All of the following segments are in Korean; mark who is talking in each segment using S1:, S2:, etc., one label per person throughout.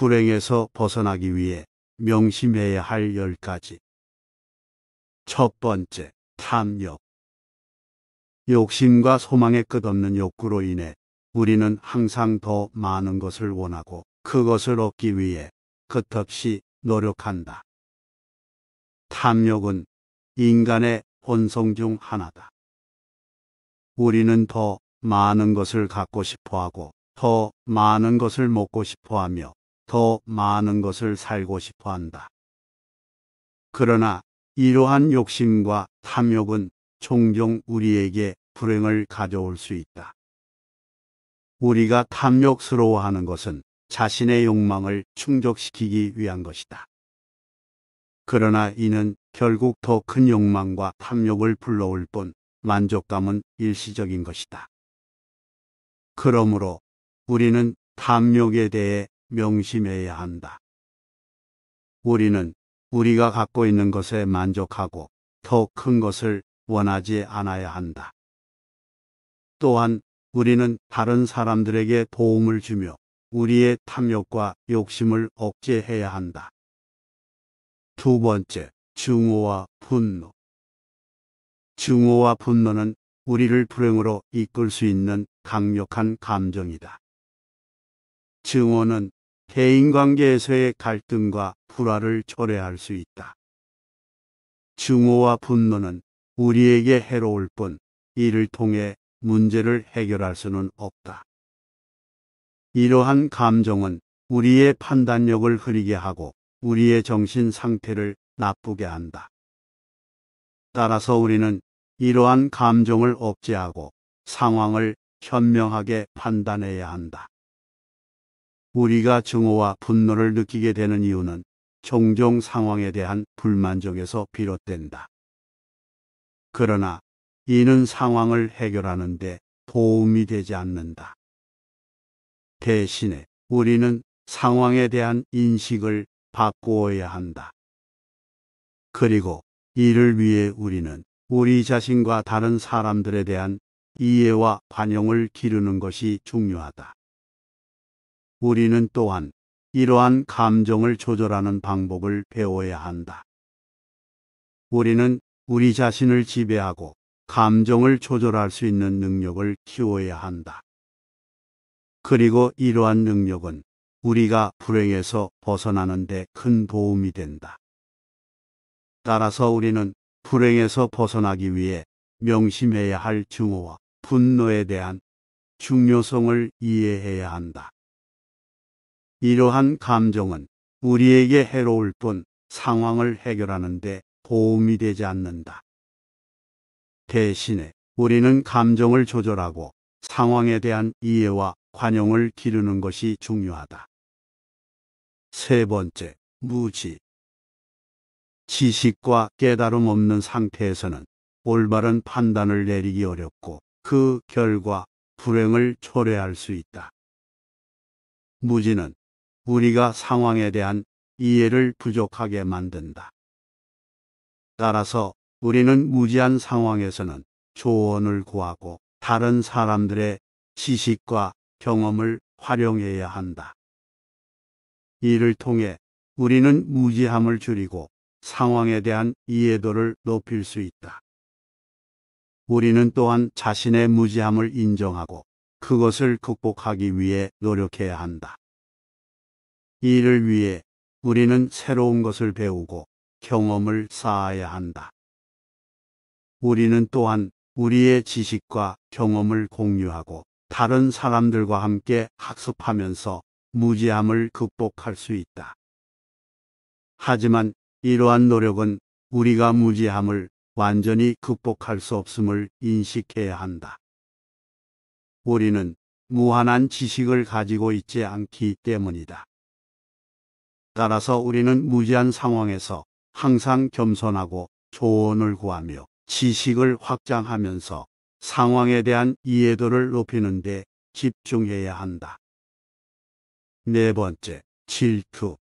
S1: 불행에서 벗어나기 위해 명심해야 할 열 가지. 첫 번째, 탐욕. 욕심과 소망의 끝없는 욕구로 인해 우리는 항상 더 많은 것을 원하고 그것을 얻기 위해 끝없이 노력한다. 탐욕은 인간의 본성 중 하나다. 우리는 더 많은 것을 갖고 싶어 하고 더 많은 것을 먹고 싶어 하며 더 많은 것을 살고 싶어 한다. 그러나 이러한 욕심과 탐욕은 종종 우리에게 불행을 가져올 수 있다. 우리가 탐욕스러워하는 것은 자신의 욕망을 충족시키기 위한 것이다. 그러나 이는 결국 더 큰 욕망과 탐욕을 불러올 뿐 만족감은 일시적인 것이다. 그러므로 우리는 탐욕에 대해 명심해야 한다. 우리는 우리가 갖고 있는 것에 만족하고 더 큰 것을 원하지 않아야 한다. 또한 우리는 다른 사람들에게 도움을 주며 우리의 탐욕과 욕심을 억제해야 한다. 두 번째, 증오와 분노. 증오와 분노는 우리를 불행으로 이끌 수 있는 강력한 감정이다. 증오는 개인관계에서의 갈등과 불화를 초래할 수 있다. 증오와 분노는 우리에게 해로울 뿐 이를 통해 문제를 해결할 수는 없다. 이러한 감정은 우리의 판단력을 흐리게 하고 우리의 정신 상태를 나쁘게 한다. 따라서 우리는 이러한 감정을 억제하고 상황을 현명하게 판단해야 한다. 우리가 증오와 분노를 느끼게 되는 이유는 종종 상황에 대한 불만족에서 비롯된다. 그러나 이는 상황을 해결하는데 도움이 되지 않는다. 대신에 우리는 상황에 대한 인식을 바꾸어야 한다. 그리고 이를 위해 우리는 우리 자신과 다른 사람들에 대한 이해와 관용을 기르는 것이 중요하다. 우리는 또한 이러한 감정을 조절하는 방법을 배워야 한다. 우리는 우리 자신을 지배하고 감정을 조절할 수 있는 능력을 키워야 한다. 그리고 이러한 능력은 우리가 불행에서 벗어나는 데 큰 도움이 된다. 따라서 우리는 불행에서 벗어나기 위해 명심해야 할 증오와 분노에 대한 중요성을 이해해야 한다. 이러한 감정은 우리에게 해로울 뿐 상황을 해결하는 데 도움이 되지 않는다. 대신에 우리는 감정을 조절하고 상황에 대한 이해와 관용을 기르는 것이 중요하다. 세 번째, 무지. 지식과 깨달음 없는 상태에서는 올바른 판단을 내리기 어렵고 그 결과 불행을 초래할 수 있다. 무지는 우리가 상황에 대한 이해를 부족하게 만든다. 따라서 우리는 무지한 상황에서는 조언을 구하고 다른 사람들의 지식과 경험을 활용해야 한다. 이를 통해 우리는 무지함을 줄이고 상황에 대한 이해도를 높일 수 있다. 우리는 또한 자신의 무지함을 인정하고 그것을 극복하기 위해 노력해야 한다. 이를 위해 우리는 새로운 것을 배우고 경험을 쌓아야 한다. 우리는 또한 우리의 지식과 경험을 공유하고 다른 사람들과 함께 학습하면서 무지함을 극복할 수 있다. 하지만 이러한 노력은 우리가 무지함을 완전히 극복할 수 없음을 인식해야 한다. 우리는 무한한 지식을 가지고 있지 않기 때문이다. 따라서 우리는 무지한 상황에서 항상 겸손하고 조언을 구하며 지식을 확장하면서 상황에 대한 이해도를 높이는데 집중해야 한다. 네 번째, 질투.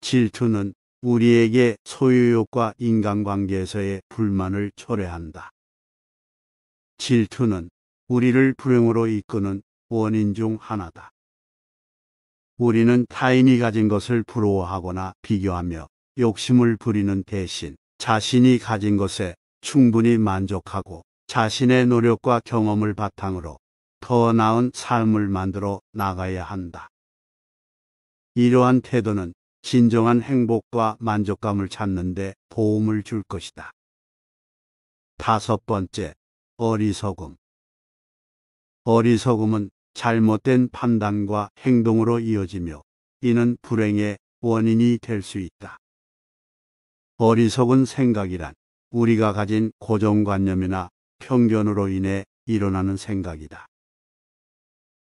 S1: 질투는 우리에게 소유욕과 인간관계에서의 불만을 초래한다. 질투는 우리를 불행으로 이끄는 원인 중 하나다. 우리는 타인이 가진 것을 부러워하거나 비교하며 욕심을 부리는 대신 자신이 가진 것에 충분히 만족하고 자신의 노력과 경험을 바탕으로 더 나은 삶을 만들어 나가야 한다. 이러한 태도는 진정한 행복과 만족감을 찾는 데 도움을 줄 것이다. 다섯 번째, 어리석음. 어리석음은 잘못된 판단과 행동으로 이어지며 이는 불행의 원인이 될 수 있다. 어리석은 생각이란 우리가 가진 고정관념이나 편견으로 인해 일어나는 생각이다.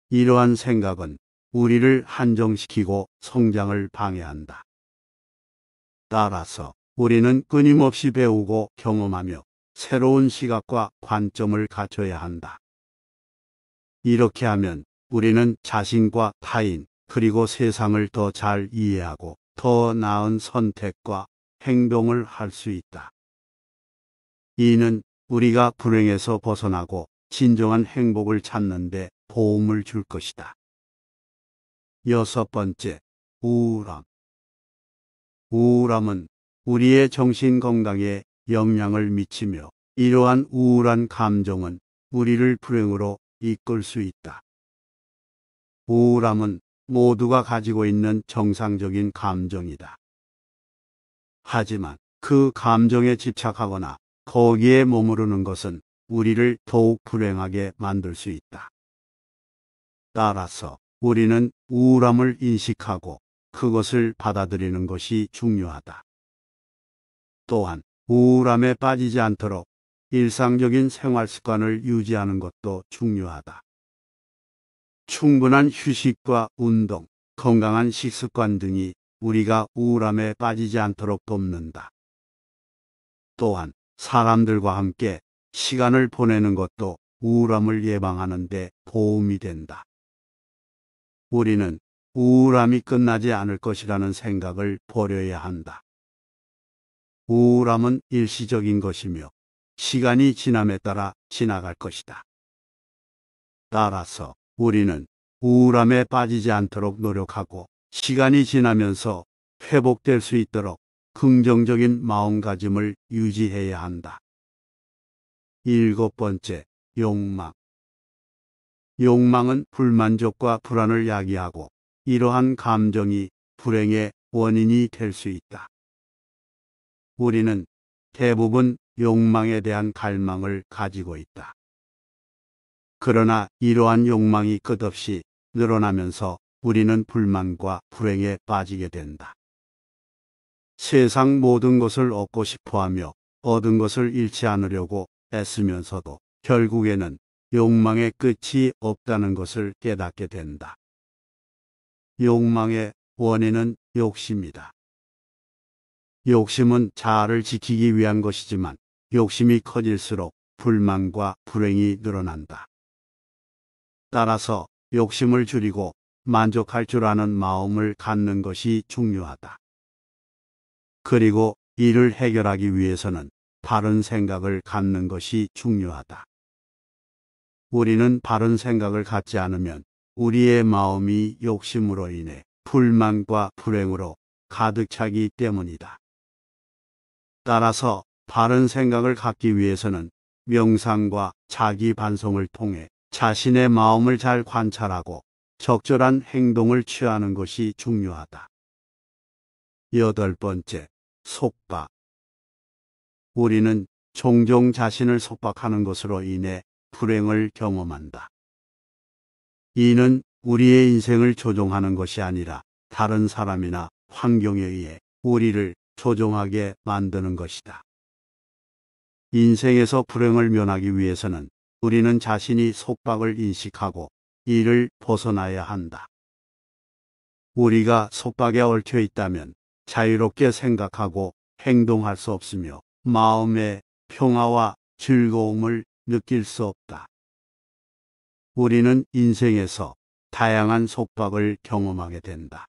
S1: 이러한 생각은 우리를 한정시키고 성장을 방해한다. 따라서 우리는 끊임없이 배우고 경험하며 새로운 시각과 관점을 갖춰야 한다. 이렇게 하면 우리는 자신과 타인, 그리고 세상을 더 잘 이해하고 더 나은 선택과 행동을 할 수 있다. 이는 우리가 불행에서 벗어나고 진정한 행복을 찾는데 도움을 줄 것이다. 여섯 번째, 우울함. 우울함은 우리의 정신 건강에 영향을 미치며 이러한 우울한 감정은 우리를 불행으로 이끌 수 있다. 우울함은 모두가 가지고 있는 정상적인 감정이다. 하지만 그 감정에 집착하거나 거기에 머무르는 것은 우리를 더욱 불행하게 만들 수 있다. 따라서 우리는 우울함을 인식하고 그것을 받아들이는 것이 중요하다. 또한 우울함에 빠지지 않도록 일상적인 생활 습관을 유지하는 것도 중요하다. 충분한 휴식과 운동, 건강한 식습관 등이 우리가 우울함에 빠지지 않도록 돕는다. 또한 사람들과 함께 시간을 보내는 것도 우울함을 예방하는 데 도움이 된다. 우리는 우울함이 끝나지 않을 것이라는 생각을 버려야 한다. 우울함은 일시적인 것이며 시간이 지남에 따라 지나갈 것이다. 따라서 우리는 우울함에 빠지지 않도록 노력하고 시간이 지나면서 회복될 수 있도록 긍정적인 마음가짐을 유지해야 한다. 일곱 번째, 욕망. 욕망은 불만족과 불안을 야기하고 이러한 감정이 불행의 원인이 될 수 있다. 우리는 대부분 욕망에 대한 갈망을 가지고 있다. 그러나 이러한 욕망이 끝없이 늘어나면서 우리는 불만과 불행에 빠지게 된다. 세상 모든 것을 얻고 싶어 하며 얻은 것을 잃지 않으려고 애쓰면서도 결국에는 욕망의 끝이 없다는 것을 깨닫게 된다. 욕망의 원인은 욕심이다. 욕심은 자아를 지키기 위한 것이지만 욕심이 커질수록 불만과 불행이 늘어난다. 따라서 욕심을 줄이고 만족할 줄 아는 마음을 갖는 것이 중요하다. 그리고 이를 해결하기 위해서는 바른 생각을 갖는 것이 중요하다. 우리는 바른 생각을 갖지 않으면 우리의 마음이 욕심으로 인해 불만과 불행으로 가득 차기 때문이다. 따라서 바른 생각을 갖기 위해서는 명상과 자기 반성을 통해 자신의 마음을 잘 관찰하고 적절한 행동을 취하는 것이 중요하다. 여덟 번째, 속박. 우리는 종종 자신을 속박하는 것으로 인해 불행을 경험한다. 이는 우리의 인생을 조종하는 것이 아니라 다른 사람이나 환경에 의해 우리를 조종하게 만드는 것이다. 인생에서 불행을 면하기 위해서는 우리는 자신이 속박을 인식하고 이를 벗어나야 한다. 우리가 속박에 얽혀 있다면 자유롭게 생각하고 행동할 수 없으며 마음의 평화와 즐거움을 느낄 수 없다. 우리는 인생에서 다양한 속박을 경험하게 된다.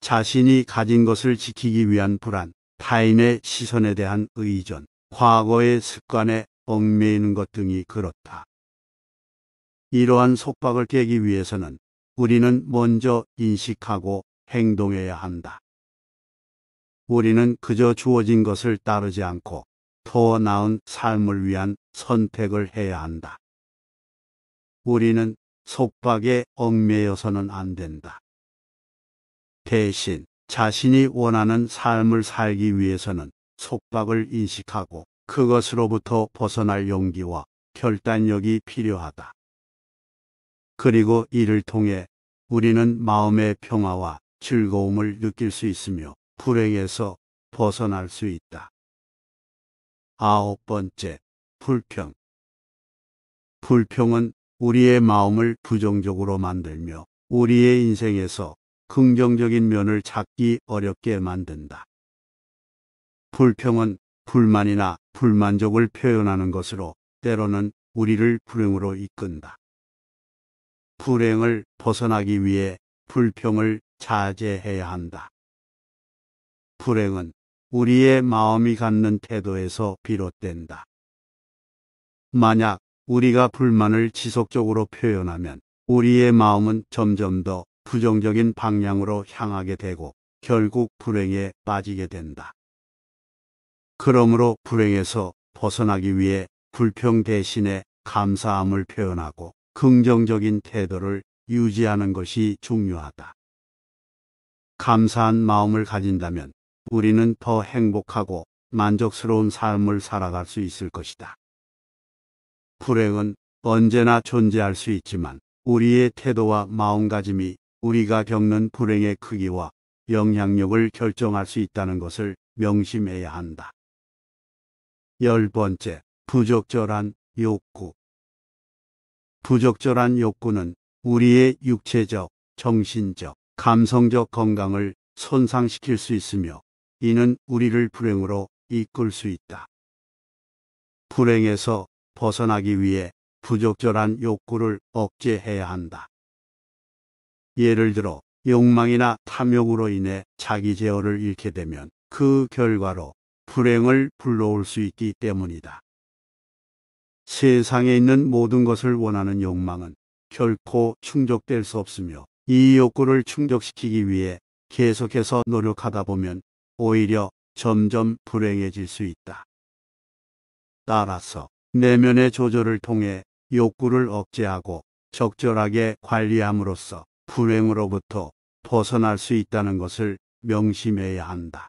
S1: 자신이 가진 것을 지키기 위한 불안, 타인의 시선에 대한 의존, 과거의 습관에 얽매이는 것 등이 그렇다. 이러한 속박을 깨기 위해서는 우리는 먼저 인식하고 행동해야 한다. 우리는 그저 주어진 것을 따르지 않고 더 나은 삶을 위한 선택을 해야 한다. 우리는 속박에 얽매여서는 안 된다. 대신 자신이 원하는 삶을 살기 위해서는 속박을 인식하고 그것으로부터 벗어날 용기와 결단력이 필요하다. 그리고 이를 통해 우리는 마음의 평화와 즐거움을 느낄 수 있으며 불행에서 벗어날 수 있다. 아홉 번째, 불평. 불평은 우리의 마음을 부정적으로 만들며 우리의 인생에서 긍정적인 면을 찾기 어렵게 만든다. 불평은 불만이나 불만족을 표현하는 것으로 때로는 우리를 불행으로 이끈다. 불행을 벗어나기 위해 불평을 자제해야 한다. 불행은 우리의 마음이 갖는 태도에서 비롯된다. 만약 우리가 불만을 지속적으로 표현하면 우리의 마음은 점점 더 부정적인 방향으로 향하게 되고 결국 불행에 빠지게 된다. 그러므로 불행에서 벗어나기 위해 불평 대신에 감사함을 표현하고 긍정적인 태도를 유지하는 것이 중요하다. 감사한 마음을 가진다면 우리는 더 행복하고 만족스러운 삶을 살아갈 수 있을 것이다. 불행은 언제나 존재할 수 있지만 우리의 태도와 마음가짐이 우리가 겪는 불행의 크기와 영향력을 결정할 수 있다는 것을 명심해야 한다. 열 번째, 부적절한 욕구. 부적절한 욕구는 우리의 육체적, 정신적, 감성적 건강을 손상시킬 수 있으며 이는 우리를 불행으로 이끌 수 있다. 불행에서 벗어나기 위해 부적절한 욕구를 억제해야 한다. 예를 들어 욕망이나 탐욕으로 인해 자기 제어를 잃게 되면 그 결과로 불행을 불러올 수 있기 때문이다. 세상에 있는 모든 것을 원하는 욕망은 결코 충족될 수 없으며 이 욕구를 충족시키기 위해 계속해서 노력하다 보면 오히려 점점 불행해질 수 있다. 따라서 내면의 조절을 통해 욕구를 억제하고 적절하게 관리함으로써 불행으로부터 벗어날 수 있다는 것을 명심해야 한다.